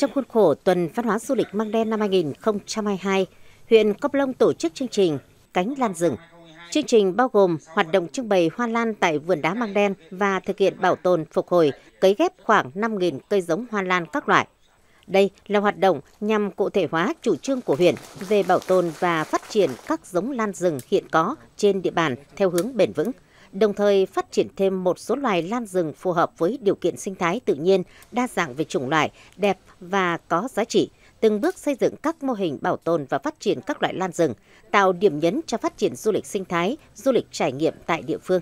Trong khuôn khổ tuần văn hóa du lịch mang Đen năm 2022, huyện Cốc Long tổ chức chương trình Cánh Lan Rừng. Chương trình bao gồm hoạt động trưng bày hoa lan tại vườn đá mang Đen và thực hiện bảo tồn, phục hồi, cấy ghép khoảng 5.000 cây giống hoa lan các loại. Đây là hoạt động nhằm cụ thể hóa chủ trương của huyện về bảo tồn và phát triển các giống lan rừng hiện có trên địa bàn theo hướng bền vững – đồng thời phát triển thêm một số loài lan rừng phù hợp với điều kiện sinh thái tự nhiên, đa dạng về chủng loại, đẹp và có giá trị, từng bước xây dựng các mô hình bảo tồn và phát triển các loại lan rừng, tạo điểm nhấn cho phát triển du lịch sinh thái, du lịch trải nghiệm tại địa phương.